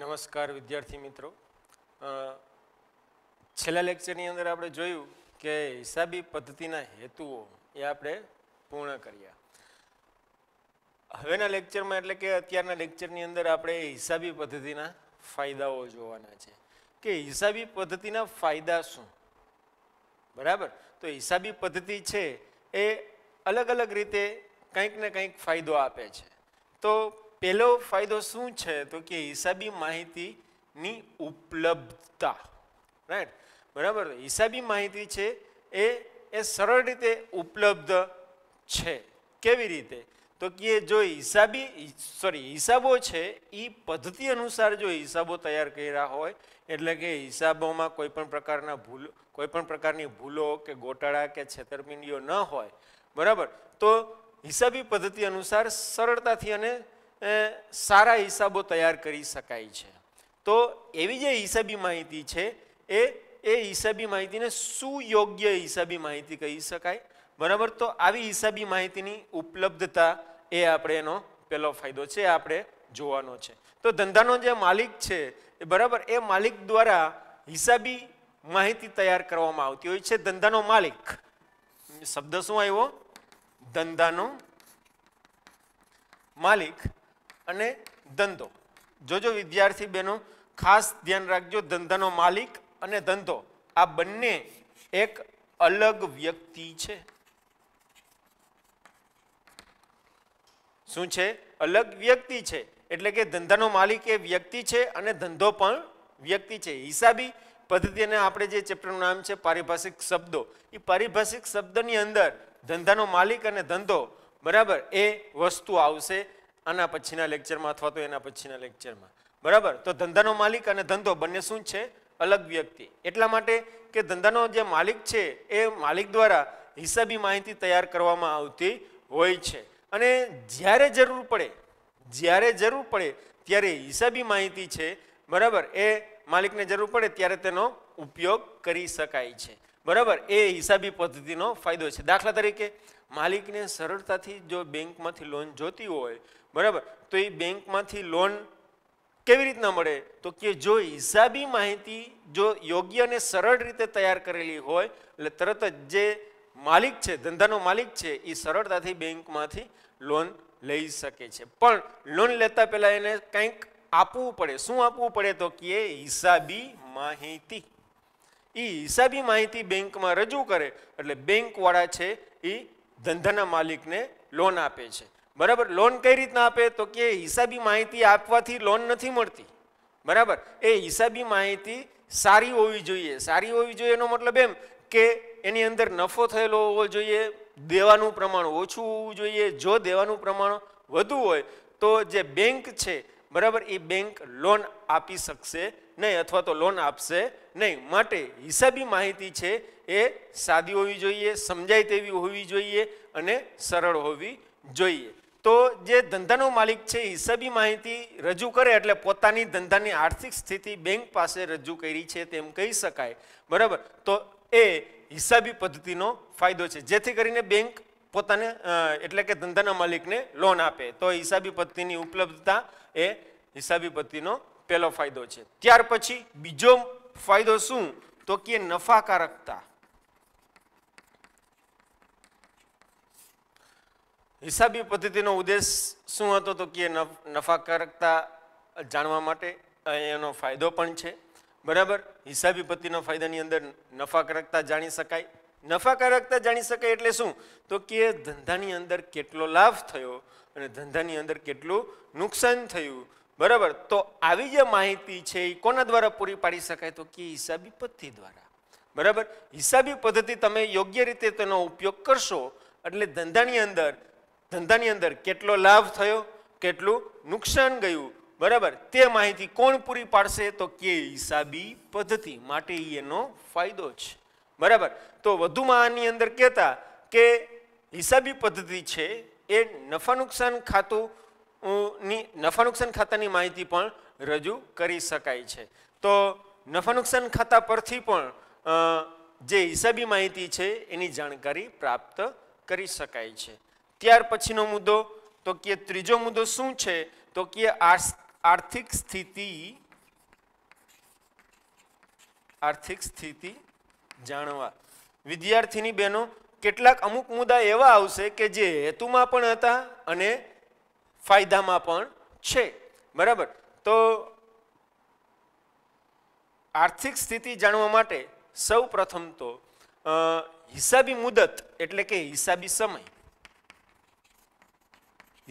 નમસ્કાર વિદ્યાર્થી મિત્રો છેલ્લા લેક્ચરની અંદર આપણે જોયું કે હિસાબી પદ્ધતિના હેતુઓ એ આપણે પૂર્ણ કર્યા હવેના લેક્ચરમાં એટલે કે અત્યારના લેક્ચરની અંદર આપણે હિસાબી પદ્ધતિના ફાયદાઓ જોવાના છે કે હિસાબી પદ્ધતિના ફાયદા શું બરાબર તો હિસાબી પદ્ધતિ છે એ અલગ અલગ રીતે કંઈક ને કંઈક ફાયદો આપે છે તો પહેલો ફાયદો શું છે તો કે હિસાબી માહિતીની ઉપલબ્ધતા રાઈટ બરાબર હિસાબી માહિતી છે એ એ સરળ રીતે ઉપલબ્ધ છે કેવી રીતે તો કે જો હિસાબી સોરી હિસાબો છે એ પદ્ધતિ અનુસાર જો હિસાબો તૈયાર કર્યા હોય એટલે કે હિસાબોમાં કોઈ પણ પ્રકારના ભૂલ કોઈ પણ પ્રકારની ભૂલો કે ગોટાળા કે છેતરપિંડીઓ ન હોય બરાબર તો હિસાબી પદ્ધતિ અનુસાર સરળતાથી અને સારા હિસાબો તૈયાર કરી શકાય છે તો એવી જે હિસાબી માહિતી છે એ એ હિસાબી માહિતીને સુયોગ્ય હિસાબી માહિતી કહી શકાય બરાબર તો આવી હિસાબી માહિતીની ઉપલબ્ધતા એ આપણે એનો પહેલો ફાયદો છે આપણે જોવાનો છે તો ધંધાનો જે માલિક છે એ બરાબર એ માલિક દ્વારા હિસાબી માહિતી તૈયાર કરવામાં આવતી હોય છે ધંધાનો માલિક શબ્દ શું આવ્યો ધંધાનો માલિક અને ધંધો જોજો વિદ્યાર્થી બહેનો ખાસ ધ્યાન રાખજો ધંધાનો માલિક અને ધંધો આ બંને એક અલગ વ્યક્તિ છે શું છે અલગ વ્યક્તિ છે એટલે કે ધંધાનો માલિક એ વ્યક્તિ છે અને ધંધો પણ વ્યક્તિ છે હિસાબી પદ્ધતિને આપણે જે ચેપ્ટરનું નામ છે પારિભાષિક શબ્દો એ પારિભાષિક શબ્દની અંદર ધંધાનો માલિક અને ધંધો બરાબર એ વસ્તુ આવશે આના પછીના લેક્ચરમાં અથવા તો એના પછીના લેક્ચરમાં બરાબર તો ધંધાનો માલિક અને ધંધો બંને શું છે અલગ વ્યક્તિ એટલા માટે કે ધંધાનો જે માલિક છે એ માલિક દ્વારા હિસાબી માહિતી તૈયાર કરવામાં આવતી હોય છે અને જ્યારે જરૂર પડે જ્યારે જરૂર પડે ત્યારે હિસાબી માહિતી છે બરાબર એ માલિકને જરૂર પડે ત્યારે તેનો ઉપયોગ કરી શકાય છે બરાબર એ હિસાબી પદ્ધતિનો ફાયદો છે દાખલા તરીકે માલિકને સરળતાથી જો બેંકમાંથી લોન જોતી હોય બરાબર તો એ બેંકમાંથી લોન કેવી રીતના મળે તો કે જો હિસાબી માહિતી જો યોગ્ય અને સરળ રીતે તૈયાર કરેલી હોય એટલે તરત જ જે માલિક છે ધંધાનો માલિક છે એ સરળતાથી બેંકમાંથી લોન લઈ શકે છે પણ લોન લેતા પહેલાં એને કંઈક આપવું પડે શું આપવું પડે તો કે હિસાબી માહિતી એ હિસાબી માહિતી બેંકમાં રજૂ કરે એટલે બેંકવાળા છે એ ધંધાના માલિકને લોન આપે છે બરાબર લોન કઈ રીતના આપે તો કે હિસાબી માહિતી આપવાથી લોન નથી મળતી બરાબર એ હિસાબી માહિતી સારી હોવી જોઈએ સારી હોવી જોઈએ એનો મતલબ એમ કે એની અંદર નફો થયેલો હોવો જોઈએ દેવાનું પ્રમાણ ઓછું હોવું જોઈએ જો દેવાનું પ્રમાણ વધુ હોય તો જે બેંક છે બરાબર એ બેંક લોન આપી શકશે નહીં અથવા તો લોન આપશે નહીં માટે હિસાબી માહિતી છે એ સાદી હોવી જોઈએ સમજાય તેવી હોવી જોઈએ અને સરળ હોવી જોઈએ તો જે ધંધાનો માલિક છે હિસાબી માહિતી રજૂ કરે એટલે પોતાની ધંધાની આર્થિક સ્થિતિ બેંક પાસે રજૂ કરી છે તેમ કહી શકાય બરાબર તો એ હિસાબી પદ્ધતિનો ફાયદો છે જેથી કરીને બેંક પોતાને એટલે કે ધંધાના માલિકને લોન આપે તો હિસાબી પદ્ધતિની ઉપલબ્ધતા એ હિસાબી પદ્ધતિનો પહેલો ફાયદો છે ત્યાર પછી બીજો ફાયદો શું તો કે નફાકારકતા હિસાબી પદ્ધતિનો ઉદ્દેશ શું હતો તો કે નફાકારકતા જાણવા માટે એનો ફાયદો પણ છે બરાબર હિસાબી પદ્ધતિનો ફાયદાની અંદર નફાકારકતા જાણી શકાય નફાકારકતા જાણી શકાય એટલે શું તો કે ધંધાની અંદર કેટલો લાભ થયો અને ધંધાની અંદર કેટલું નુકસાન થયું બરાબર તો આવી જે માહિતી છે એ કોના દ્વારા પૂરી પાડી શકાય તો કે હિસાબી પદ્ધતિ દ્વારા બરાબર હિસાબી પદ્ધતિ તમે યોગ્ય રીતે તેનો ઉપયોગ કરશો એટલે ધંધાની અંદર ધંધાની અંદર કેટલો લાભ થયો કેટલું નુકસાન ગયું બરાબર તે માહિતી કોણ પૂરી પાડશે તો કે હિસાબી પદ્ધતિ માટે એનો ફાયદો છે બરાબર તો વધુમાં આની અંદર કહેતા કે હિસાબી પદ્ધતિ છે એ નફા નુકસાન ખાતું ની નફા નુકસાન ખાતાની માહિતી પણ રજૂ કરી શકાય છે તો નફા નુકસાન ખાતા પરથી પણ જે હિસાબી માહિતી છે એની જાણકારી પ્રાપ્ત કરી શકાય છે ત્યાર પછીનો મુદ્દો તો કે ત્રીજો મુદ્દો શું છે તો કે આર્થિક સ્થિતિ આર્થિક સ્થિતિ જાણવા વિદ્યાર્થીની બહેનો કેટલાક અમુક મુદ્દા એવા આવશે કે જે હેતુમાં પણ હતા અને ફાયદામાં પણ છે બરાબર તો આર્થિક સ્થિતિ જાણવા માટે સૌ પ્રથમ તો હિસાબી મુદત એટલે કે હિસાબી સમય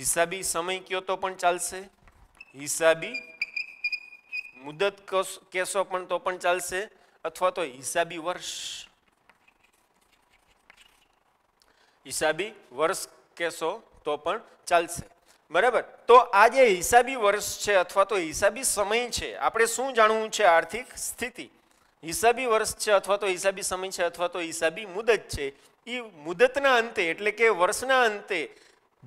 હિસાબી સમય કયો તો પણ ચાલશે હિસાબી મુદત કેસો પણ તો પણ ચાલશે અથવા તો હિસાબી વર્ષ હિસાબી વર્ષ કેસો તો પણ ચાલશે બરાબર તો આ જે હિસાબી વર્ષ છે અથવા તો હિસાબી સમય છે આપણે શું જાણવું છે આર્થિક સ્થિતિ હિસાબી વર્ષ છે અથવા તો હિસાબી સમય છે અથવા તો હિસાબી મુદત છે એ મુદતના અંતે એટલે કે વર્ષના અંતે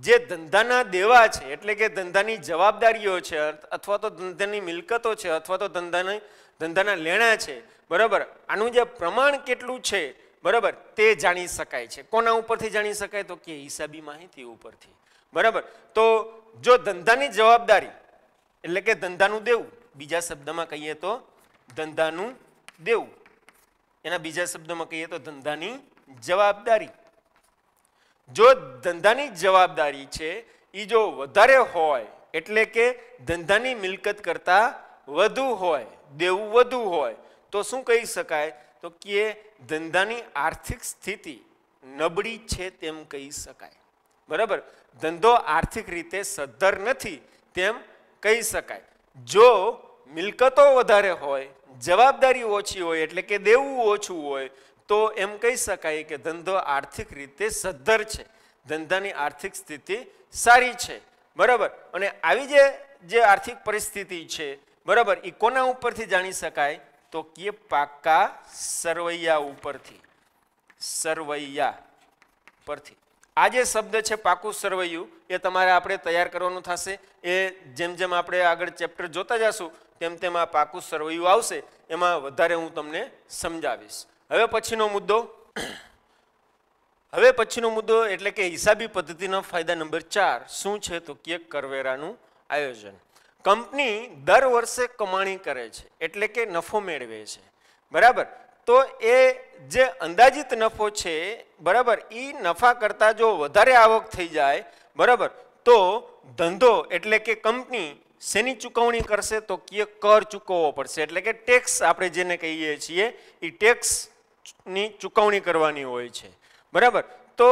જે ધંધાના દેવા છે એટલે કે ધંધાની જવાબદારીઓ છે અથવા તો ધંધાની મિલકતો છે અથવા તો ધંધાની ધંધાના લેણા છે બરાબર આનું જે પ્રમાણ કેટલું છે બરાબર તે જાણી શકાય છે કોના ઉપરથી જાણી શકાય તો કે હિસાબી માહિતી ઉપરથી બરાબર તો જો ધંધાની જવાબદારી એટલે કે ધંધાનું દેવું બીજા શબ્દમાં કહીએ તો ધંધાનું દેવું એના બીજા શબ્દમાં કહીએ તો ધંધાની જવાબદારી જો ધંધાની જવાબદારી છે એ જો વધારે હોય એટલે કે ધંધાની મિલકત કરતાં વધુ હોય દેવું વધુ હોય તો શું કહી શકાય તો કે ધંધાની આર્થિક સ્થિતિ નબળી છે તેમ કહી શકાય બરાબર ધંધો આર્થિક રીતે સદ્ધર નથી તેમ કહી શકાય જો મિલકતો વધારે હોય જવાબદારી ઓછી હોય એટલે કે દેવું ઓછું હોય તો એમ કહી શકાય કે ધંધો આર્થિક રીતે સદ્ધર છે ધંધાની આર્થિક સ્થિતિ સારી છે બરાબર અને આવી જે જે આર્થિક પરિસ્થિતિ છે બરાબર એ કોના ઉપરથી જાણી શકાય તો કે પાકા સરવૈયા ઉપરથી સરવૈયા પરથી આ જે શબ્દ છે પાકું સરવૈયું એ તમારે આપણે તૈયાર કરવાનું થશે એ જેમ જેમ આપણે આગળ ચેપ્ટર જોતા જશું તેમ તેમ આ પાકું સરવૈયું આવશે એમાં વધારે હું તમને સમજાવીશ હવે પછીનો મુદ્દો હવે પછીનો મુદ્દો એટલે કે હિસાબી પદ્ધતિનો ફાયદા નંબર ચાર શું છે તો કે કરવેરાનું આયોજન કંપની દર વર્ષે કમાણી કરે છે એટલે કે નફો મેળવે છે બરાબર તો એ જે અંદાજિત નફો છે બરાબર એ નફા કરતાં જો વધારે આવક થઈ જાય બરાબર તો ધંધો એટલે કે કંપની શેની ચૂકવણી કરશે તો કે કર ચૂકવવો પડશે એટલે કે ટેક્સ આપણે જેને કહીએ છીએ એ ટેક્સ ની ચુકવણી કરવાની હોય છે બરાબર તો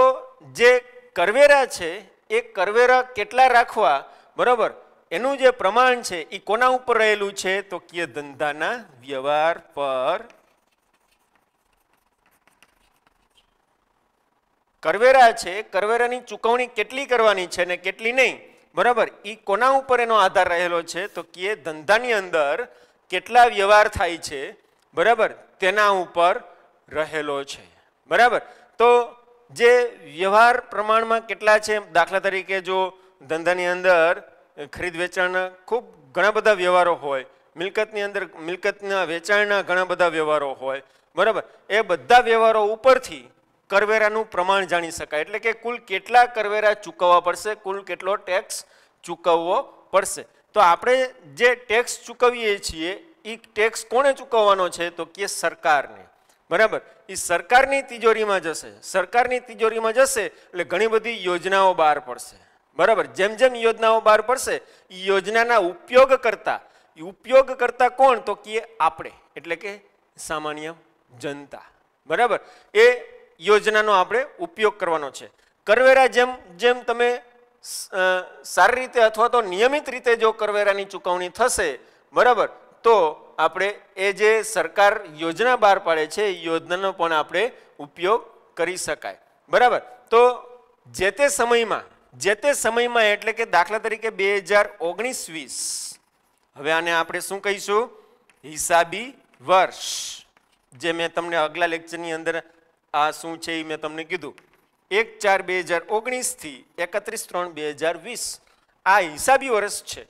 જે કરવેરા છે એ કરવેરા કેટલા રાખવા બરાબર એનું જે પ્રમાણ છે એ કોના ઉપર રહેલું છે તો કે ધંધાના વ્યવહાર પર કરવેરા છે કરવેરાની ચૂકવણી કેટલી કરવાની છે ને કેટલી નહીં બરાબર એ કોના ઉપર એનો આધાર રહેલો છે તો કે ધંધાની અંદર કેટલા વ્યવહાર થાય છે બરાબર તેના ઉપર રહેલો છે બરાબર તો જે વ્યવહાર પ્રમાણમાં કેટલા છે દાખલા તરીકે જો ધંધાની અંદર ખરીદ વેચાણ ખૂબ ઘણા બધા વ્યવહારો હોય મિલકતની અંદર મિલકતના વેચાણના ઘણા બધા વ્યવહારો હોય બરાબર એ બધા વ્યવહારો ઉપરથી કરવેરાનું પ્રમાણ જાણી શકાય એટલે કે કુલ કેટલા કરવેરા ચૂકવવા પડશે કુલ કેટલો ટેક્સ ચૂકવવો પડશે તો આપણે જે ટેક્સ ચૂકવીએ છીએ એ ટેક્સ કોણે ચૂકવવાનો છે તો કે સરકારને બરાબર એ સરકારની તિજોરીમાં જશે સરકારની તિજોરીમાં જશે એટલે ઘણી બધી યોજનાઓ બહાર પડશે બરાબર જેમ જેમ યોજનાઓ બહાર પડશે એ યોજનાના ઉપયોગ કરતા ઉપયોગ કરતા કોણ તો કે આપણે એટલે કે સામાન્ય જનતા બરાબર એ યોજનાનો આપણે ઉપયોગ કરવાનો છે કરવેરા જેમ જેમ તમે સારી રીતે અથવા તો નિયમિત રીતે જો કરવેરાની ચુકવણી થશે બરાબર તો આપણે એ જે સરકાર યોજના બહાર પાડે છે એ યોજનાનો પણ આપણે ઉપયોગ કરી શકાય બરાબર તો જે તે સમયમાં જે તે સમયમાં એટલે કે દાખલા તરીકે બે હજાર ઓગણીસ વીસ હવે આને આપણે શું કહીશું હિસાબી વર્ષ જે મેં તમને અગલા લેક્ચરની અંદર આ શું છે એ મેં તમને કીધું એક ચાર બે હજાર ઓગણીસથી એકત્રીસ ત્રણ બે હજાર વીસ આ હિસાબી વર્ષ છે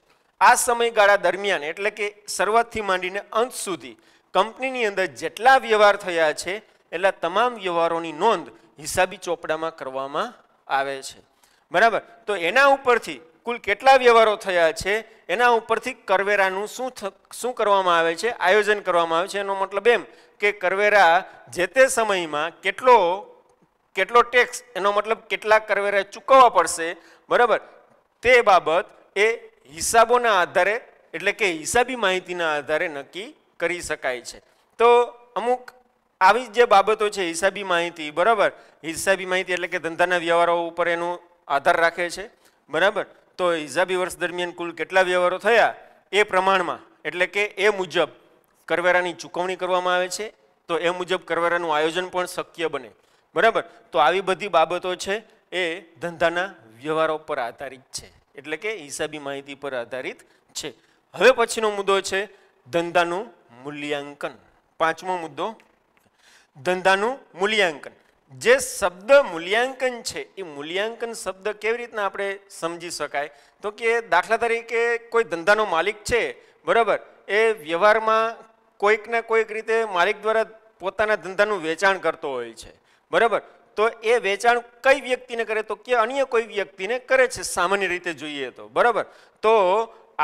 આ સમયગાળા દરમિયાન એટલે કે શરૂઆતથી માંડીને અંત સુધી કંપનીની અંદર જેટલા વ્યવહાર થયા છે એટલા તમામ વ્યવહારોની નોંધ હિસાબી ચોપડામાં કરવામાં આવે છે બરાબર તો એના ઉપરથી કુલ કેટલા વ્યવહારો થયા છે એના ઉપરથી કરવેરાનું શું શું કરવામાં આવે છે આયોજન કરવામાં આવે છે એનો મતલબ એમ કે કરવેરા જે તે સમયમાં કેટલો કેટલો ટેક્સ એનો મતલબ કેટલા કરવેરા ચૂકવવા પડશે બરાબર તે બાબત એ હિસાબોના આધારે એટલે કે હિસાબી માહિતીના આધારે નક્કી કરી શકાય છે તો અમુક આવી જે બાબતો છે હિસાબી માહિતી બરાબર હિસાબી માહિતી એટલે કે ધંધાના વ્યવહારો ઉપર એનો આધાર રાખે છે બરાબર તો હિસાબી વર્ષ દરમિયાન કુલ કેટલા વ્યવહારો થયા એ પ્રમાણમાં એટલે કે એ મુજબ કરવેરાની ચૂકવણી કરવામાં આવે છે તો એ મુજબ કરવેરાનું આયોજન પણ શક્ય બને બરાબર તો આવી બધી બાબતો છે એ ધંધાના વ્યવહારો પર આધારિત છે એટલે કે હિસાબી માહિતી પર આધારિત છે હવે પછીનો મુદ્દો છે ધંધાનું મૂલ્યાંકન પાંચમો મુદ્દો ધંધાનું મૂલ્યાંકન જે શબ્દ મૂલ્યાંકન છે એ મૂલ્યાંકન શબ્દ કેવી રીતના આપણે સમજી શકાય તો કે દાખલા તરીકે કોઈ ધંધાનો માલિક છે બરાબર એ વ્યવહારમાં કોઈક ને કોઈક રીતે માલિક દ્વારા પોતાના ધંધાનું વેચાણ કરતો હોય છે બરાબર તો એ વેચાણ કઈ વ્યક્તિને કરે તો કે અન્ય કોઈ વ્યક્તિને કરે છે સામાન્ય રીતે જોઈએ તો બરાબર તો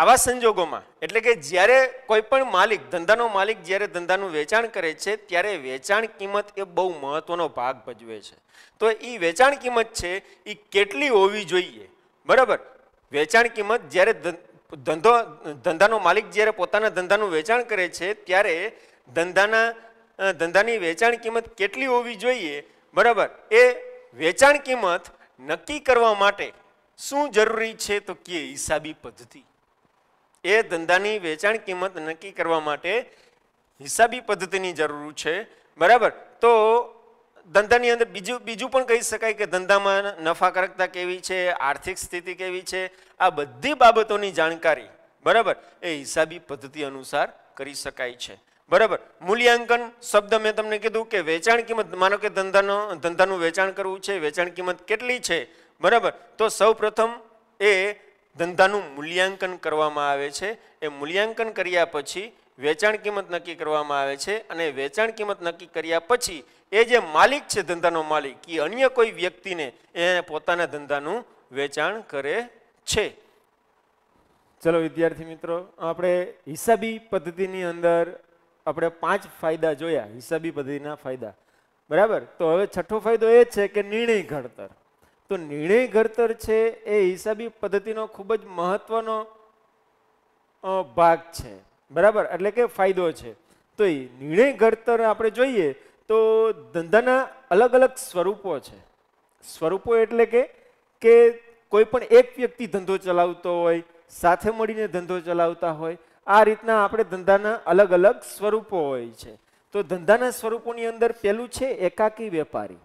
આવા સંજોગોમાં એટલે કે જ્યારે કોઈ પણ માલિક ધંધાનો માલિક જ્યારે ધંધાનું વેચાણ કરે છે ત્યારે વેચાણ કિંમત એ બહુ મહત્વનો ભાગ ભજવે છે તો એ વેચાણ કિંમત છે એ કેટલી હોવી જોઈએ બરાબર વેચાણ કિંમત જ્યારે ધંધો ધંધાનો માલિક જ્યારે પોતાના ધંધાનું વેચાણ કરે છે ત્યારે ધંધાના ધંધાની વેચાણ કિંમત કેટલી હોવી જોઈએ બરાબર એ વેચાણ કિંમત નક્કી કરવા માટે શું જરૂરી છે તો કે હિસાબી પદ્ધતિ એ ધંધાની વેચાણ કિંમત નક્કી કરવા માટે હિસાબી પદ્ધતિની જરૂર છે બરાબર તો ધંધાની અંદર બીજું બીજું પણ કહી શકાય કે ધંધામાં નફાકારકતા કેવી છે આર્થિક સ્થિતિ કેવી છે આ બધી બાબતોની જાણકારી બરાબર એ હિસાબી પદ્ધતિ અનુસાર કરી શકાય છે બરાબર મૂલ્યાંકન શબ્દ મેં તમને કીધું કે વેચાણ કિંમત માનો કે ધંધાનો ધંધાનું વેચાણ કરવું છે વેચાણ કિંમત કેટલી છે બરાબર તો સૌ એ ધંધાનું મૂલ્યાંકન કરવામાં આવે છે એ મૂલ્યાંકન કર્યા પછી વેચાણ કિંમત નક્કી કરવામાં આવે છે અને વેચાણ કિંમત નક્કી કર્યા પછી એ જે માલિક છે ધંધાનો માલિક એ અન્ય કોઈ વ્યક્તિને એ પોતાના ધંધાનું વેચાણ કરે છે ચલો વિદ્યાર્થી મિત્રો આપણે હિસાબી પદ્ધતિની અંદર આપણે પાંચ ફાયદા જોયા હિસાબી પદ્ધતિના ફાયદા બરાબર તો હવે છઠ્ઠો ફાયદો એ છે કે નિર્ણય ઘડતર તો નિર્ણય ઘડતર છે એ હિસાબી પદ્ધતિનો ખૂબ જ મહત્વનો ભાગ છે બરાબર એટલે કે ફાયદો છે તો એ નિર્ણય ઘડતર આપણે જોઈએ તો ધંધાના અલગ અલગ સ્વરૂપો છે સ્વરૂપો એટલે કે કે કોઈ પણ એક વ્યક્તિ ધંધો ચલાવતો હોય સાથે મળીને ધંધો ચલાવતા હોય આ રીતના આપણે ધંધાના અલગ અલગ સ્વરૂપો હોય છે તો ધંધાના સ્વરૂપોની અંદર પહેલું છે એકાકી વેપારી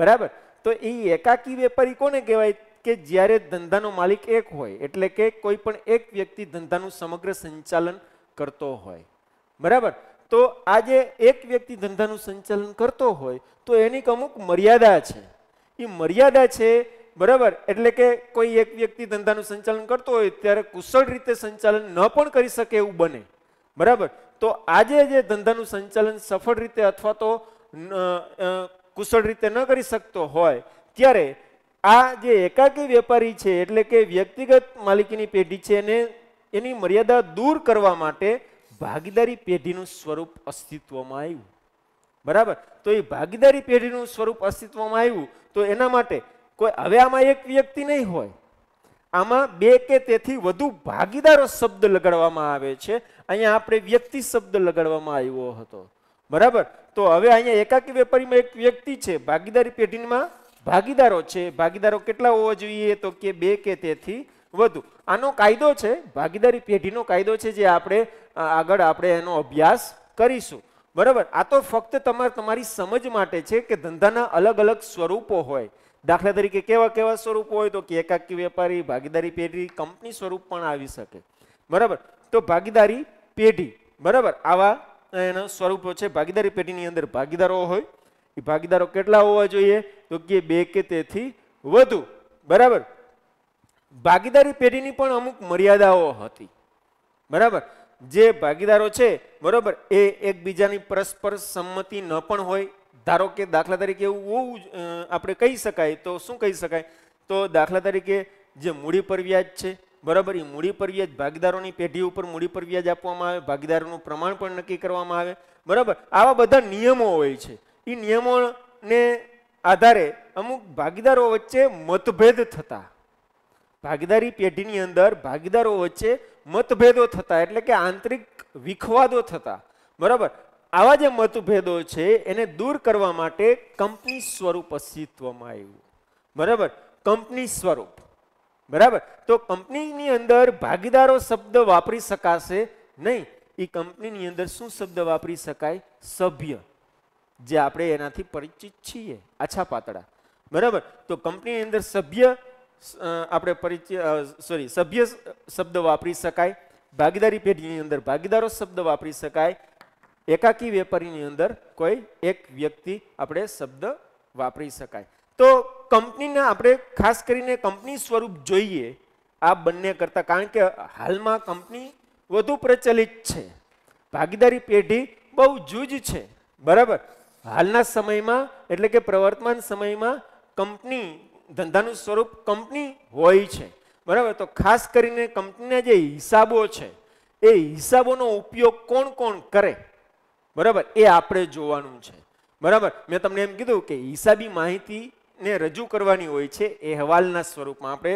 બરાબર તો એ એકાકી વેપારી કોને કહેવાય કે જ્યારે ધંધાનો માલિક એક હોય એટલે કે કોઈ પણ એક વ્યક્તિ ધંધાનું સમગ્ર સંચાલન કરતો હોય બરાબર તો આજે એક વ્યક્તિ ધંધાનું સંચાલન કરતો હોય તો એની અમુક મર્યાદા છે એ મર્યાદા છે બરાબર એટલે કે કોઈ એક વ્યક્તિ ધંધાનું સંચાલન કરતો હોય ત્યારે કુશળ રીતે સંચાલન ન પણ કરી શકે એવું બને બરાબર તો આજે જે ધંધાનું સંચાલન સફળ રીતે અથવા તો કુશળ રીતે ન કરી શકતો હોય ત્યારે આ જે એકાકી વેપારી છે એટલે કે વ્યક્તિગત માલિકીની પેઢી છે એને એની મર્યાદા દૂર કરવા માટે ભાગીદારી પેઢીનું સ્વરૂપ અસ્તિત્વમાં આવ્યું બરાબર તો એ ભાગીદારી પેઢીનું સ્વરૂપ અસ્તિત્વમાં આવ્યું તો એના માટે કોઈ હવે આમાં એક વ્યક્તિ નહીં હોય આમાં બે કે તેથી વધુ ભાગીદારો શબ્દ લગાડવામાં આવે છે અહીંયા આપણે વ્યક્તિ શબ્દ લગાડવામાં આવ્યો હતો બરાબર તો હવે અહીંયા એકાકી વેપારીમાં એક વ્યક્તિ છે ભાગીદારી પેઢીમાં ભાગીદારો છે ભાગીદારો કેટલા હોવા જોઈએ તો કે બે કે તેથી વધુ આનો કાયદો છે ભાગીદારી પેઢીનો કાયદો છે જે આપણે આગળ આપણે એનો અભ્યાસ કરીશું બરાબર આ તો ફક્ત તમારે તમારી સમજ માટે છે કે ધંધાના અલગ અલગ સ્વરૂપો હોય દાખલા તરીકે કેવા કેવા સ્વરૂપો હોય તો કે એકાકી વેપારી ભાગીદારી પેઢી કંપની સ્વરૂપ પણ આવી શકે બરાબર તો ભાગીદારી પેઢી બરાબર આવા એના સ્વરૂપો છે ભાગીદારી પેઢીની અંદર ભાગીદારો હોય એ ભાગીદારો કેટલા હોવા જોઈએ તો કે બે કે તેથી વધુ બરાબર ભાગીદારી પેઢીની પણ અમુક મર્યાદાઓ હતી બરાબર જે ભાગીદારો છે બરાબર એ એકબીજાની પરસ્પર સંમતિ ન પણ હોય ધારો કે દાખલા તરીકે એવું આપણે કહી શકાય તો શું કહી શકાય તો દાખલા તરીકે જે મૂડી પર વ્યાજ છે બરાબર એ મૂડી પર ભાગીદારોની પેઢી ઉપર મૂડી પર વ્યાજ આપવામાં આવે ભાગીદારોનું પ્રમાણ પણ નક્કી કરવામાં આવે બરાબર આવા બધા નિયમો હોય છે એ નિયમોને આધારે અમુક ભાગીદારો વચ્ચે મતભેદ થતા ભાગીદારી પેઢીની અંદર ભાગીદારો વચ્ચે મતભેદો થતા એટલે કે આંતરિક વિખવાદો થતા બરાબર આવા જે મતભેદો છે એને દૂર કરવા માટે કંપની સ્વરૂપ અસ્તિત્વમાં આવ્યું બરાબર કંપની સ્વરૂપ બરાબર તો કંપનીની અંદર ભાગીદારો શબ્દ વાપરી શકાશે નહીં એ કંપનીની અંદર શું શબ્દ વાપરી શકાય સભ્ય જે આપણે એનાથી પરિચિત છીએ આછા પાતળા બરાબર તો કંપનીની અંદર સભ્ય આપણે પરિચય સોરી સભ્ય શબ્દ વાપરી શકાય ભાગીદારી પેઢીની અંદર ભાગીદારો શબ્દ વાપરી શકાય એકાકી વેપારીની અંદર કોઈ એક વ્યક્તિ આપણે શબ્દ વાપરી શકાય તો કંપનીને આપણે ખાસ કરીને કંપની સ્વરૂપ જોઈએ આ બંને કરતાં કારણ કે હાલમાં કંપની વધુ પ્રચલિત છે ભાગીદારી પેઢી બહુ જૂજ છે બરાબર હાલના સમયમાં એટલે કે પ્રવર્તમાન સમયમાં કંપની ધંધાનું સ્વરૂપ કંપની હોય છે બરાબર તો ખાસ કરીને કંપનીના જે હિસાબો છે એ હિસાબોનો ઉપયોગ કોણ કોણ કરે બરાબર એ આપણે જોવાનું છે બરાબર મેં તમને એમ કીધું કે હિસાબી માહિતીને રજૂ કરવાની હોય છે અહેવાલના સ્વરૂપમાં આપણે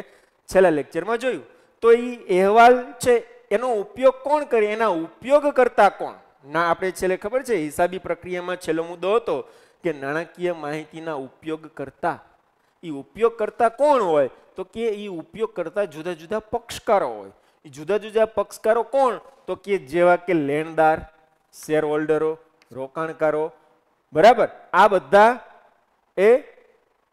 છેલ્લા લેક્ચરમાં જોયું તો એ અહેવાલ છે એનો ઉપયોગ કોણ કરે એના ઉપયોગ કરતા કોણ ના આપણે છેલ્લે ખબર છે હિસાબી પ્રક્રિયામાં છેલ્લો મુદ્દો હતો કે નાણાકીય માહિતીના ઉપયોગ કરતા એ ઉપયોગ કરતા કોણ હોય તો કે એ ઉપયોગ કરતા જુદા જુદા પક્ષકારો હોય એ જુદા જુદા પક્ષકારો કોણ તો કે જેવા કે લેણદાર શેર હોલ્ડરો રોકાણકારો બરાબર આ બધા એ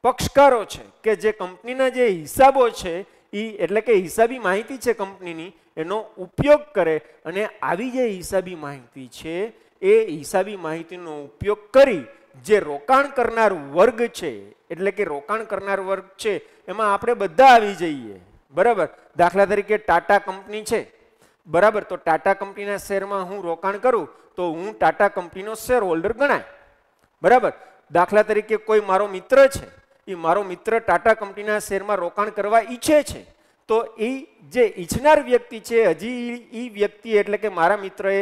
પક્ષકારો છે કે જે કંપનીના જે હિસાબો છે એ એટલે કે હિસાબી માહિતી છે કંપનીની એનો ઉપયોગ કરે અને આવી જે હિસાબી માહિતી છે એ હિસાબી માહિતીનો ઉપયોગ કરી જે રોકાણ કરનાર વર્ગ છે એટલે કે રોકાણ કરનાર વર્ગ છે એમાં આપણે બધા આવી જઈએ બરાબર દાખલા તરીકે ટાટા કંપની છે બરાબર તો ટાટા કંપનીના શેરમાં હું રોકાણ કરું તો હું ટાટા કંપનીનો શેર હોલ્ડર ગણાય બરાબર દાખલા તરીકે કોઈ મારો મિત્ર છે એ મારો મિત્ર ટાટા કંપનીના શેરમાં રોકાણ કરવા ઈચ્છે છે તો એ જે ઈચ્છનાર વ્યક્તિ છે હજી એ વ્યક્તિ એટલે કે મારા મિત્રએ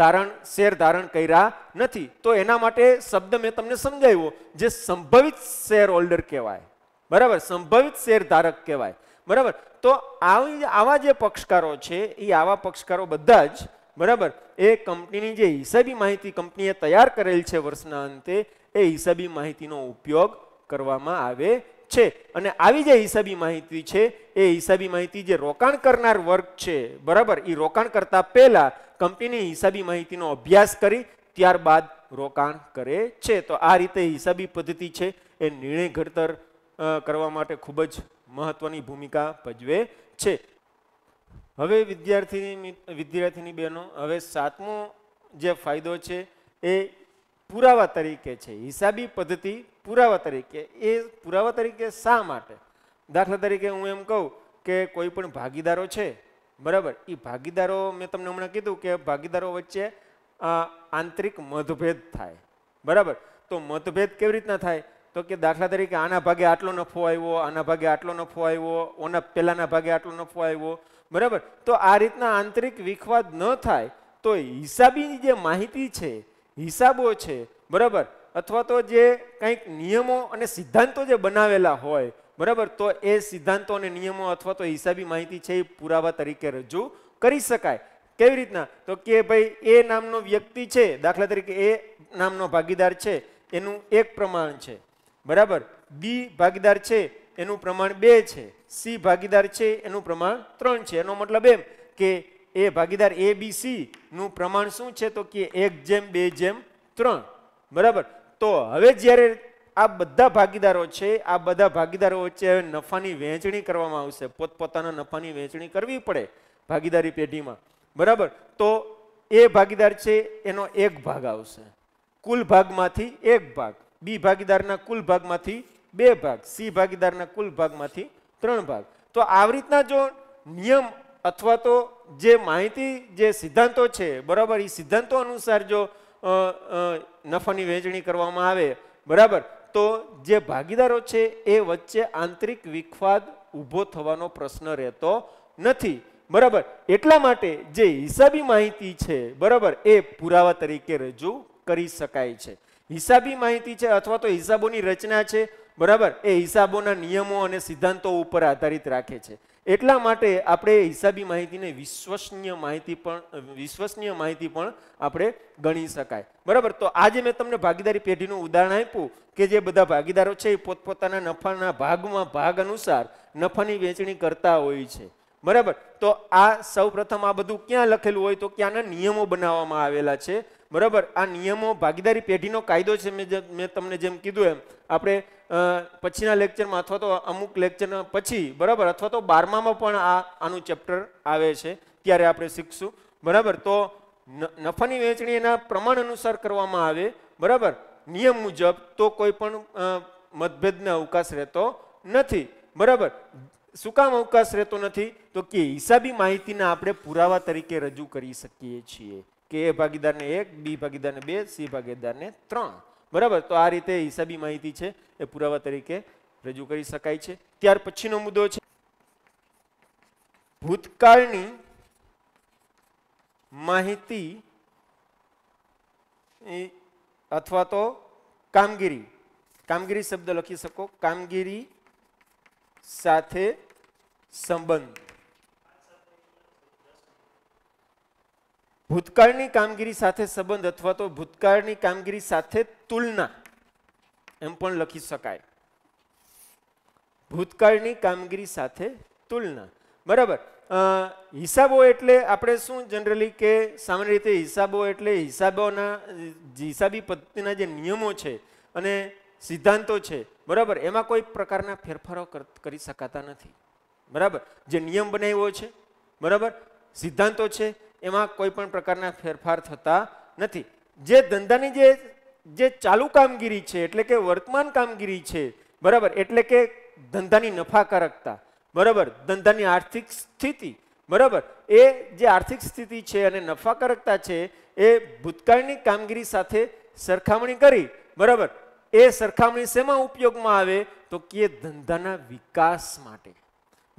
ધારણ શેર ધારણ કર્યા નથી તો એના માટે શબ્દ મેં તમને સમજાવ્યો જે સંભવિત શેર હોલ્ડર કહેવાય બરાબર સંભવિત શેર ધારક કહેવાય બરાબર તો આવી આવા જે પક્ષકારો છે એ આવા પક્ષકારો બધા જ બરાબર એ કંપનીની જે હિસાબી માહિતી કંપનીએ તૈયાર કરેલ છે વર્ષના અંતે એ હિસાબી માહિતીનો ઉપયોગ કરવામાં આવે છે અને આવી જે હિસાબી માહિતી છે એ હિસાબી માહિતી જે રોકાણ કરનાર વર્ગ છે બરાબર એ રોકાણ કરતા પહેલા કંપનીની હિસાબી માહિતીનો અભ્યાસ કરી ત્યારબાદ રોકાણ કરે છે તો આ રીતે હિસાબી પદ્ધતિ છે એ નિર્ણય ઘડતર કરવા માટે ખૂબ જ મહત્વની ભૂમિકા ભજવે છે હવે વિદ્યાર્થીની વિદ્યાર્થીની બહેનો હવે સાતમો જે ફાયદો છે એ પુરાવા તરીકે છે હિસાબી પદ્ધતિ પુરાવા તરીકે એ પુરાવા તરીકે શા માટે દાખલા તરીકે હું એમ કહું કે કોઈ પણ ભાગીદારો છે બરાબર એ ભાગીદારો મેં તમને હમણાં કીધું કે ભાગીદારો વચ્ચે આંતરિક મતભેદ થાય બરાબર તો મતભેદ કેવી રીતના થાય તો કે દાખલા તરીકે આના ભાગે આટલો નફો આવ્યો આના ભાગે આટલો નફો આવ્યો ઓના પહેલાંના ભાગે આટલો નફો આવ્યો બરાબર તો આ રીતના આંતરિક વિખવાદ ન થાય તો હિસાબીની જે માહિતી છે હિસાબો છે બરાબર અથવા તો જે કંઈક નિયમો અને સિદ્ધાંતો જે બનાવેલા હોય બરાબર તો એ સિદ્ધાંતો અને નિયમો અથવા તો હિસાબી માહિતી છે એ પુરાવા તરીકે રજૂ કરી શકાય કેવી રીતના તો કે ભાઈ એ નામનો વ્યક્તિ છે દાખલા તરીકે એ નામનો ભાગીદાર છે એનું એક પ્રમાણ છે બરાબર બી ભાગીદાર છે એનું પ્રમાણ બે છે સી ભાગીદાર છે એનું પ્રમાણ ત્રણ છે એનો મતલબ એમ કે એ ભાગીદાર એ બી સીનું પ્રમાણ શું છે તો કે એક જેમ બે જેમ ત્રણ બરાબર તો હવે જ્યારે આ બધા ભાગીદારો છે આ બધા ભાગીદારો વચ્ચે હવે નફાની વહેંચણી કરવામાં આવશે પોતપોતાના નફાની વહેંચણી કરવી પડે ભાગીદારી પેઢીમાં બરાબર તો એ ભાગીદાર છે એનો એક ભાગ આવશે કુલ ભાગમાંથી એક ભાગ બી ભાગીદારના કુલ ભાગમાંથી બે ભાગ સી ભાગીદારના કુલ ભાગમાંથી ત્રણ ભાગ તો આવી રીતના જો નિયમ અથવા તો જે માહિતી જે સિદ્ધાંતો છે બરાબર એ સિદ્ધાંતો અનુસાર જો નફાની વહેંચણી કરવામાં આવે બરાબર તો જે ભાગીદારો છે એ વચ્ચે આંતરિક વિખવાદ ઊભો થવાનો પ્રશ્ન રહેતો નથી બરાબર એટલા માટે જે હિસાબી માહિતી છે બરાબર એ પુરાવા તરીકે રજૂ કરી શકાય છે હિસાબી માહિતી છે અથવા તો હિસાબોની રચના છે બરાબર એ હિસાબોના નિયમો અને સિદ્ધાંતો ઉપર આધારિત રાખે છે એટલા માટે આપણે હિસાબી માહિતીને વિશ્વસનીય માહિતી પણ વિશ્વસનીય માહિતી પણ આપણે ગણી શકાય બરાબર તો આજે મેં તમને ભાગીદારી પેઢીનું ઉદાહરણ આપ્યું કે જે બધા ભાગીદારો છે એ પોતપોતાના નફાના ભાગમાં ભાગ અનુસાર નફાની વેચણી કરતા હોય છે બરાબર તો આ સૌ આ બધું ક્યાં લખેલું હોય તો ક્યાંના નિયમો બનાવવામાં આવેલા છે બરાબર આ નિયમો ભાગીદારી પેઢીનો કાયદો છે મેં મેં તમને જેમ કીધું એમ આપણે પછીના લેક્ચરમાં અથવા તો અમુક લેક્ચરના પછી બરાબર અથવા તો બારમામાં પણ આ આનું ચેપ્ટર આવે છે ત્યારે આપણે શીખશું બરાબર તો નફાની વહેંચણી એના પ્રમાણ અનુસાર કરવામાં આવે બરાબર નિયમ મુજબ તો કોઈ પણ મતભેદને અવકાશ રહેતો નથી બરાબર શું કામ અવકાશ રહેતો નથી તો કે હિસાબી માહિતીને આપણે પુરાવા તરીકે રજૂ કરી શકીએ છીએ કે એ ભાગીદારને એક બી ભાગીદારને બે સી ભાગીદારને ત્રણ બરાબર તો આ રીતે હિસાબી માહિતી છે એ પુરાવા તરીકે રજૂ કરી શકાય છે ત્યાર પછીનો મુદ્દો છે ભૂતકાળની માહિતી અથવા તો કામગીરી કામગીરી શબ્દ લખી શકો કામગીરી સાથે સંબંધ ભૂતકાળની કામગીરી સાથે સંબંધ અથવા તો ભૂતકાળની કામગીરી સાથે તુલના એમ પણ લખી શકાય ભૂતકાળની કામગીરી સાથે તુલના બરાબર હિસાબો એટલે આપણે શું જનરલી કે સામાન્ય રીતે હિસાબો એટલે હિસાબોના હિસાબી પદ્ધતિના જે નિયમો છે અને સિદ્ધાંતો છે બરાબર એમાં કોઈ પ્રકારના ફેરફારો કરી શકાતા નથી બરાબર જે નિયમ બનાવ્યો છે બરાબર સિદ્ધાંતો છે એમાં કોઈ પણ પ્રકારના ફેરફાર થતા નથી જે ધંધાની જે જે ચાલુ કામગીરી છે એટલે કે વર્તમાન કામગીરી છે બરાબર એટલે કે ધંધાની નફાકારકતા બરાબર ધંધાની આર્થિક સ્થિતિ બરાબર એ જે આર્થિક સ્થિતિ છે અને નફાકારકતા છે એ ભૂતકાળની કામગીરી સાથે સરખામણી કરી બરાબર એ સરખામણી શેમાં ઉપયોગમાં આવે તો કે ધંધાના વિકાસ માટે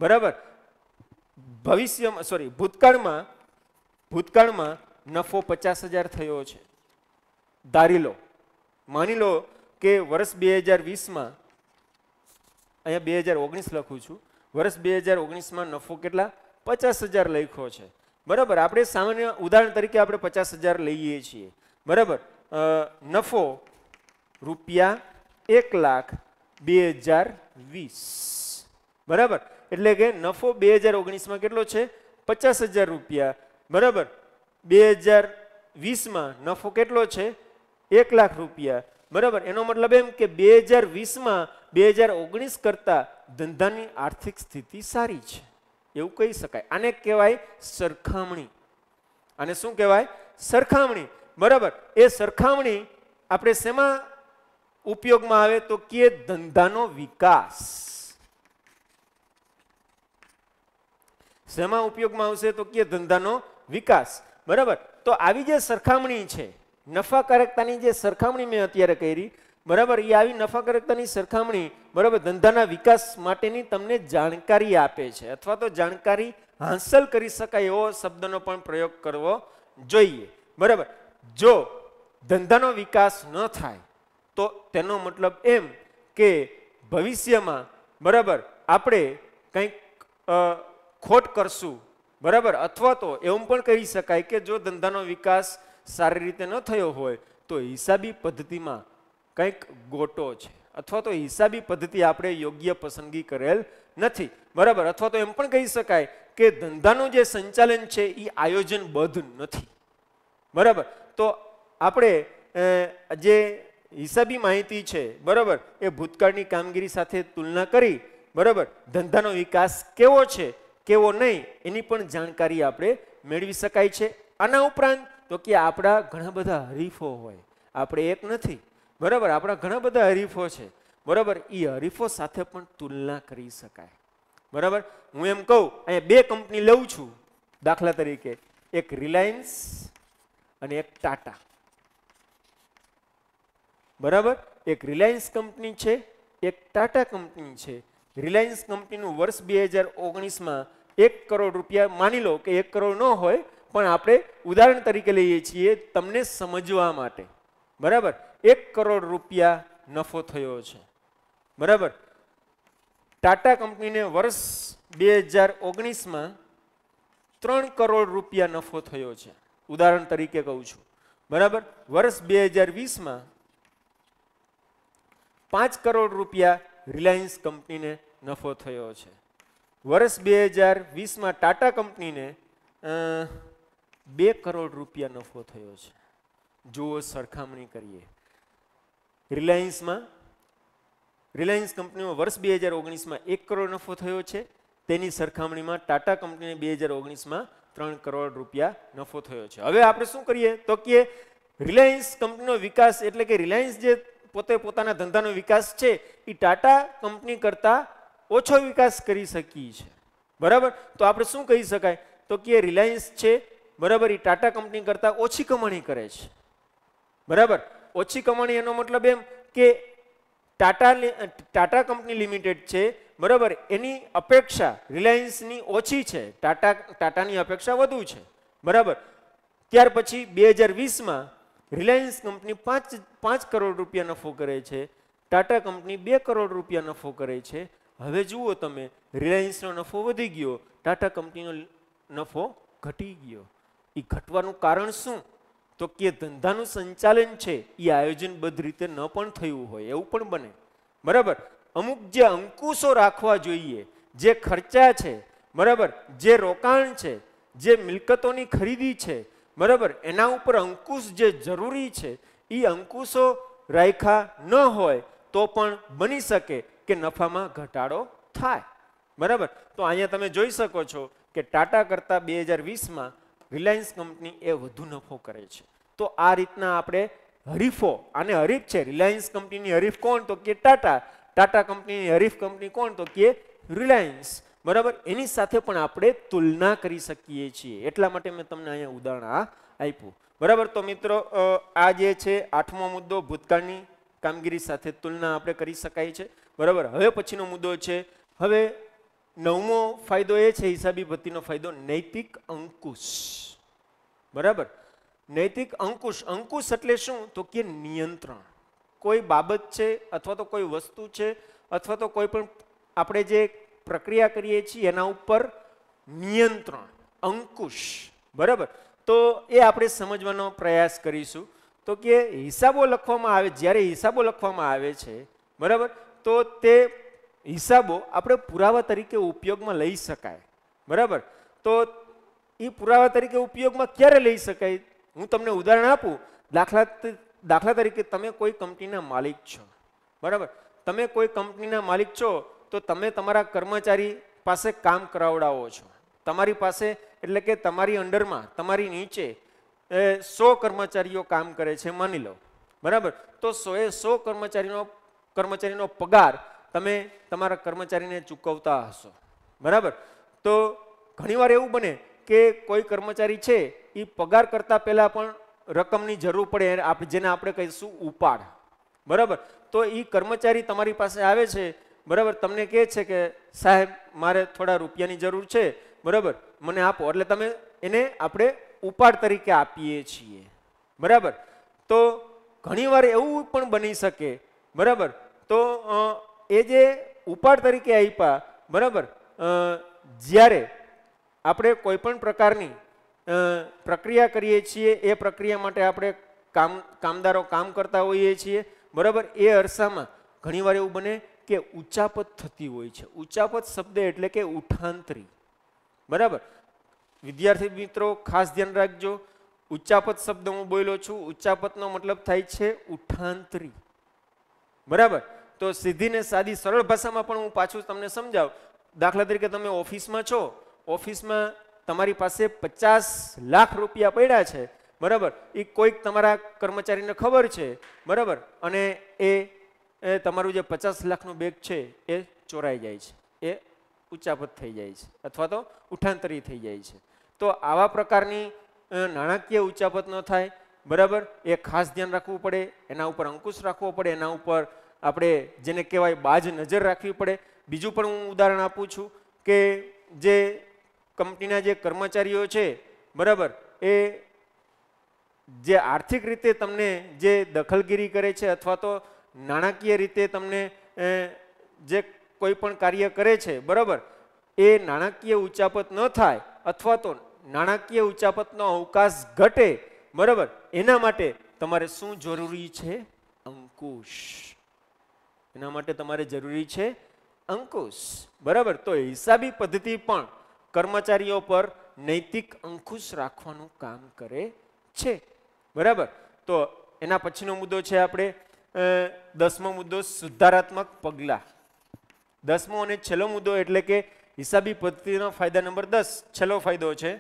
બરાબર ભવિષ્યમાં સોરી ભૂતકાળમાં ભૂતકાળમાં નફો પચાસ હજાર થયો છે ધારી લો માની લો કે વર્ષ બે હજાર વીસમાં અહીંયા બે હજાર ઓગણીસ લખું છું વર્ષ બે હજાર ઓગણીસમાં નફો કેટલા પચાસ હજાર લખ્યો છે બરાબર આપણે સામાન્ય ઉદાહરણ તરીકે આપણે પચાસ હજાર લઈએ છીએ બરાબર નફો રૂપિયા એક લાખ બે હજાર વીસ બરાબર એટલે કે નફો બે હજાર ઓગણીસમાં કેટલો છે પચાસ હજાર રૂપિયા બરાબર બે હજાર વીસમાં નફો કેટલો છે એક લાખ રૂપિયા બરાબર એનો મતલબ એમ કે બે હજાર વીસમાં બે હજાર ઓગણીસ કરતાં ધંધાની આર્થિક સ્થિતિ સારી છે એવું કહી શકાય આને કહેવાય સરખામણી આને શું કહેવાય સરખામણી બરાબર એ સરખામણી આપણે શેમાં ઉપયોગમાં આવે તો કે ધંધાનો વિકાસ શેમાં ઉપયોગમાં આવશે તો કે ધંધાનો વિકાસ બરાબર તો આવી જે સરખામણી છે નફાકારકતાની જે સરખામણી મેં અત્યારે કરી બરાબર એ આવી નફાકારકતાની સરખામણી બરાબર ધંધાના વિકાસ માટેની તમને જાણકારી આપે છે અથવા તો જાણકારી હાંસલ કરી શકાય એવો શબ્દનો પણ પ્રયોગ કરવો જોઈએ બરાબર જો ધંધાનો વિકાસ ન થાય તો તેનો મતલબ એમ કે ભવિષ્યમાં બરાબર આપણે કંઈક ખોટ કરશું બરાબર અથવા તો એમ પણ કહી શકાય કે જો ધંધાનો વિકાસ સારી રીતે ન થયો હોય તો હિસાબી પદ્ધતિમાં કંઈક ગોટો છે અથવા તો હિસાબી પદ્ધતિ આપણે યોગ્ય પસંદગી કરેલ નથી બરાબર અથવા તો એમ પણ કહી શકાય કે ધંધાનું જે સંચાલન છે એ આયોજનબદ્ધ નથી બરાબર તો આપણે જે હિસાબી માહિતી છે બરાબર એ ભૂતકાળની કામગીરી સાથે તુલના કરી બરાબર ધંધાનો વિકાસ કેવો છે કેવો નહીં એની પણ જાણકારી આપણે મેળવી શકાય છે આના ઉપરાંત તો કે આપણા ઘણા બધા હરીફો હોય આપણે એક નથી બરાબર આપણા ઘણા બધા હરીફો છે બરાબર એ હરીફો સાથે પણ તુલના કરી શકાય બરાબર હું એમ કહું અહીંયા બે કંપની લઉં છું દાખલા તરીકે એક રિલાયન્સ અને એક ટાટા બરાબર એક રિલાયન્સ કંપની છે એક ટાટા કંપની છે રિલાયન્સ કંપનીનું વર્ષ બે હજાર ઓગણીસમાં એક કરોડ રૂપિયા માની લો કે એક કરોડ ન હોય પણ આપણે ઉદાહરણ તરીકે લઈએ છીએ તમને સમજવા માટે બરાબર એક કરોડ રૂપિયા નફો થયો છે બરાબર ટાટા કંપનીને વર્ષ બે હજાર ઓગણીસમાં ત્રણ કરોડ રૂપિયા નફો થયો છે ઉદાહરણ તરીકે કહું છું બરાબર વર્ષ બે હજાર વીસમાં પાંચ કરોડ રૂપિયા રિલાયન્સ કંપનીને નફો થયો છે વર્ષ બે હજાર વીસમાં ટાટા કંપનીને બે કરોડ રૂપિયા નફો થયો છે જુઓ સરખામણી કરીએ રિલાયન્સમાં રિલાયન્સ કંપનીમાં વર્ષ બે હજાર ઓગણીસમાં એક કરોડ નફો થયો છે તેની સરખામણીમાં ટાટા કંપનીને બે હજાર ઓગણીસમાં ત્રણ કરોડ રૂપિયા નફો થયો છે હવે આપણે શું કરીએ તો કે રિલાયન્સ કંપનીનો વિકાસ એટલે કે રિલાયન્સ જે પોતે પોતાના ધંધાનો વિકાસ છે એ ટાટા કંપની કરતાં ઓછો વિકાસ કરી શકીએ છીએ બરાબર તો આપણે શું કહી શકાય તો કે રિલાયન્સ છે બરાબર એ ટાટા કંપની કરતાં ઓછી કમાણી કરે છે બરાબર ઓછી કમાણી એનો મતલબ એમ કે ટાટા ટાટા કંપની લિમિટેડ છે બરાબર એની અપેક્ષા રિલાયન્સની ઓછી છે ટાટા ટાટાની અપેક્ષા વધુ છે બરાબર ત્યાર પછી બે હજાર વીસમાં રિલાયન્સ કંપની પાંચ પાંચ કરોડ રૂપિયા નફો કરે છે ટાટા કંપની બે કરોડ રૂપિયા નફો કરે છે હવે જુઓ તમે રિલાયન્સનો નફો વધી ગયો ટાટા કંપનીનો નફો ઘટી ગયો એ ઘટવાનું કારણ શું તો કે ધંધાનું સંચાલન છે એ આયોજનબદ્ધ રીતે ન પણ થયું હોય એવું પણ બને બરાબર અમુક જે અંકુશો રાખવા જોઈએ જે ખર્ચા છે બરાબર જે રોકાણ છે જે મિલકતોની ખરીદી છે બરાબર એના ઉપર અંકુશ જે જરૂરી છે એ અંકુશો રાખ્યા ન હોય તો પણ બની શકે કે નફામાં ઘટાડો થાય બરાબર તો અહીંયા તમે જોઈ શકો છો કે ટાટા કરતાં બે હજાર વીસમાં રિલાયન્સ કંપની એ વધુ નફો કરે છે તો આ રીતના આપણે હરીફો અને હરીફ છે રિલાયન્સ કંપનીની હરીફ કોણ તો કે ટાટા ટાટા કંપનીની હરીફ કંપની કોણ તો કે રિલાયન્સ બરાબર એની સાથે પણ આપણે તુલના કરી શકીએ છીએ એટલા માટે મેં તમને અહીંયા ઉદાહરણ આપ્યું બરાબર તો મિત્રો આ જે છે આઠમો મુદ્દો ભૂતકાળની કામગીરી સાથે તુલના આપણે કરી શકાય છે બરાબર હવે પછીનો મુદ્દો છે હવે નવમો ફાયદો એ છે હિસાબી ભત્તીનો ફાયદો નૈતિક અંકુશ બરાબર નૈતિક અંકુશ અંકુશ એટલે શું તો કે નિયંત્રણ કોઈ બાબત છે અથવા તો કોઈ વસ્તુ છે અથવા તો કોઈ પણ આપણે જે પ્રક્રિયા કરીએ છીએ એના ઉપર નિયંત્રણ અંકુશ બરાબર તો એ આપણે સમજવાનો પ્રયાસ કરીશું તો કે હિસાબો લખવામાં આવે જ્યારે હિસાબો લખવામાં આવે છે બરાબર તો તે હિસાબો આપણે પુરાવા તરીકે ઉપયોગમાં લઈ શકાય બરાબર તો એ પુરાવા તરીકે ઉપયોગમાં ક્યારે લઈ શકાય હું તમને ઉદાહરણ આપું દાખલા દાખલા તરીકે તમે કોઈ કંપનીના માલિક છો બરાબર તમે કોઈ કંપનીના માલિક છો તો તમે તમારા કર્મચારી પાસે કામ કરાવડાવો છો તમારી પાસે એટલે કે તમારી અંડરમાં તમારી નીચે સો કર્મચારીઓ કામ કરે છે માની લો બરાબર તો સોએ સો કર્મચારીનો કર્મચારીનો પગાર તમે તમારા કર્મચારીને ચૂકવતા હશો બરાબર તો ઘણીવાર એવું બને કે કોઈ કર્મચારી છે એ પગાર કરતાં પહેલાં પણ રકમની જરૂર પડે આપણે જેને આપણે કહીશું ઉપાડ બરાબર તો એ કર્મચારી તમારી પાસે આવે છે બરાબર તમને કહે છે કે સાહેબ મારે થોડા રૂપિયાની જરૂર છે બરાબર મને આપો એટલે તમે એને આપણે ઉપાડ તરીકે આપીએ છીએ બરાબર તો ઘણીવાર એવું પણ બની શકે બરાબર તો એ જે ઉપાડ તરીકે આપ્યા બરાબર જ્યારે આપણે કોઈ પણ પ્રકારની પ્રક્રિયા કરીએ છીએ એ પ્રક્રિયા માટે આપણે કામ કામદારો કામ કરતા હોઈએ છીએ બરાબર એ અરસામાં ઘણીવાર એવું બને કે ઉચ્ચાપત થતી હોય છે ઉચ્ચાપત શબ્દ એટલે કે ઉઠાંતરી બરાબર વિદ્યાર્થી મિત્રો ખાસ ધ્યાન રાખજો ઉચ્ચાપત શબ્દ હું બોલ્યો છું ઉચ્ચાપતનો મતલબ થાય છે ઉઠાંતરી બરાબર તો સીધી ને સાદી સરળ ભાષામાં પણ હું પાછું તમને સમજાવું દાખલા તરીકે તમે ઓફિસમાં છો ઓફિસમાં તમારી પાસે પચાસ લાખ રૂપિયા પડ્યા છે બરાબર એ કોઈક તમારા કર્મચારીને ખબર છે બરાબર અને એ એ તમારું જે પચાસ લાખનું બેગ છે એ ચોરાઈ જાય છે એ ઉચ્ચાપત થઈ જાય છે અથવા તો ઉઠાંતરી થઈ જાય છે તો આવા પ્રકારની નાણાકીય ઉચ્ચાપત ન થાય બરાબર એ ખાસ ધ્યાન રાખવું પડે એના ઉપર અંકુશ રાખવો પડે એના ઉપર આપણે જેને કહેવાય બાજ નજર રાખવી પડે બીજું પણ હું ઉદાહરણ આપું છું કે જે કંપનીના જે કર્મચારીઓ છે બરાબર એ જે આર્થિક રીતે તમને જે દખલગીરી કરે છે અથવા તો નાણાકીય રીતે તમને જે કોઈ પણ કાર્ય કરે છે બરાબર એ નાણાકીય ઉચાપત ન થાય અથવા તો નાણાકીય ઉચાપતનો અવકાશ ઘટે બરાબર એના માટે તમારે શું જરૂરી છે અંકુશ એના માટે તમારે જરૂરી છે અંકુશ બરાબર તો હિસાબી પદ્ધતિ પણ કર્મચારીઓ પર નૈતિક અંકુશ રાખવાનું કામ કરે છે બરાબર તો એના પછીનો મુદ્દો છે આપણે દસમો મુદ્દો સુધારાત્મક પગલાં દસમો અને છેલ્લો મુદ્દો એટલે કે હિસાબી પદ્ધતિનો ફાયદા નંબર દસ છેલ્લો ફાયદો છે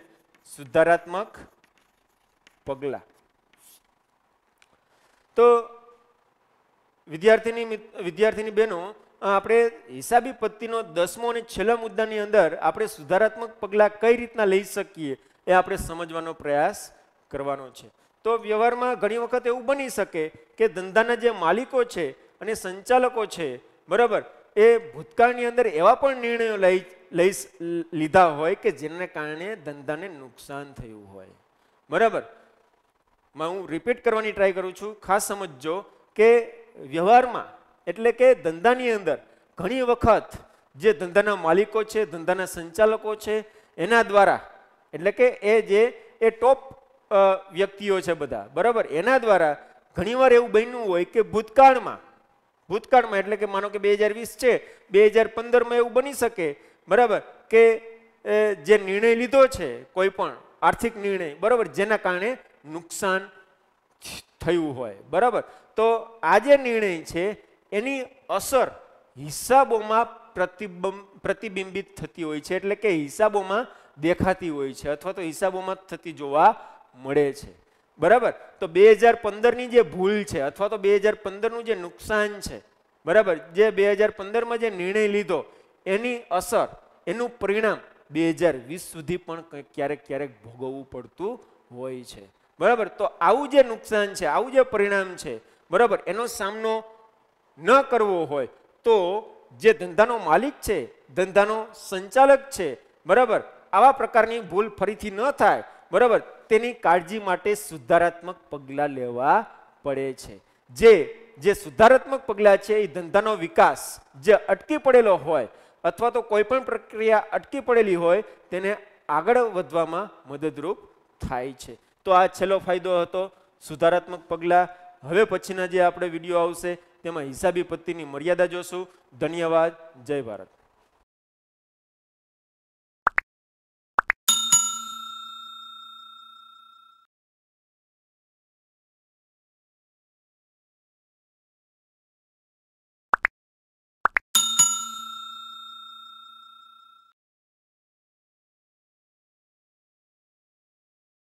સુધારાત્મક પગલાં તો વિદ્યાર્થીની વિદ્યાર્થીની બહેનો આપણે હિસાબી પદ્ધતિનો દસમો અને છેલ્લા મુદ્દાની અંદર આપણે સુધારાત્મક પગલાં કઈ રીતના લઈ શકીએ એ આપણે સમજવાનો પ્રયાસ કરવાનો છે તો વ્યવહારમાં ઘણી વખત એવું બની શકે કે ધંધાના જે માલિકો છે અને સંચાલકો છે બરાબર એ ભૂતકાળની અંદર એવા પણ નિર્ણયો લઈ લઈ લીધા હોય કે જેના કારણે ધંધાને નુકસાન થયું હોય બરાબર હું રિપીટ કરવાની ટ્રાય કરું છું ખાસ સમજજો કે વ્યવહારમાં એટલે કે ધંધાની અંદર ઘણી વખત જે ધંધાના માલિકો છે ધંધાના સંચાલકો છે એના દ્વારા એટલે કે એ જે એ ટોપ વ્યક્તિઓ છે બધા બરાબર એના દ્વારા ઘણીવાર એવું બન્યું હોય કે ભૂતકાળમાં ભૂતકાળમાં એટલે કે માનો કે બે હજાર વીસ છે બે હજાર પંદરમાં એવું બની શકે બરાબર કે જે નિર્ણય લીધો છે કોઈ પણ આર્થિક નિર્ણય બરાબર જેના કારણે નુકસાન થયું હોય બરાબર તો આ જે નિર્ણય છે એની અસર હિસાબોમાં પ્રતિબંબ પ્રતિબિંબિત થતી હોય છે એટલે કે હિસાબોમાં દેખાતી હોય છે અથવા તો હિસાબોમાં થતી જોવા મળે છે બરાબર તો બે હજાર પંદરની જે ભૂલ છે અથવા તો બે હજાર પંદરનું જે નુકસાન છે બરાબર જે બે હજાર પંદરમાં જે નિર્ણય લીધો એની અસર એનું પરિણામ બે હજાર વીસ સુધી પણ ક્યારેક ક્યારેક ભોગવવું પડતું હોય છે બરાબર તો આવું જે નુકસાન છે આવું જે પરિણામ છે બરાબર એનો સામનો ન કરવો હોય તો જે ધંધાનો માલિક છે ધંધાનો સંચાલક છે બરાબર આવા પ્રકારની ભૂલ ફરીથી ન થાય બરાબર તેની કાળજી માટે સુધારાત્મક પગલાં લેવા પડે છે જે જે સુધારાત્મક પગલાં છે એ ધંધાનો વિકાસ જે અટકી પડેલો હોય અથવા તો કોઈ પણ પ્રક્રિયા અટકી પડેલી હોય તેને આગળ વધવામાં મદદરૂપ થાય છે તો આ છેલ્લો ફાયદો હતો સુધારાત્મક પગલાં હવે પછીના જે આપણે વિડીયો આવશે તેમાં હિસાબી પત્તીની મર્યાદા જોશું ધન્યવાદ જય ભારત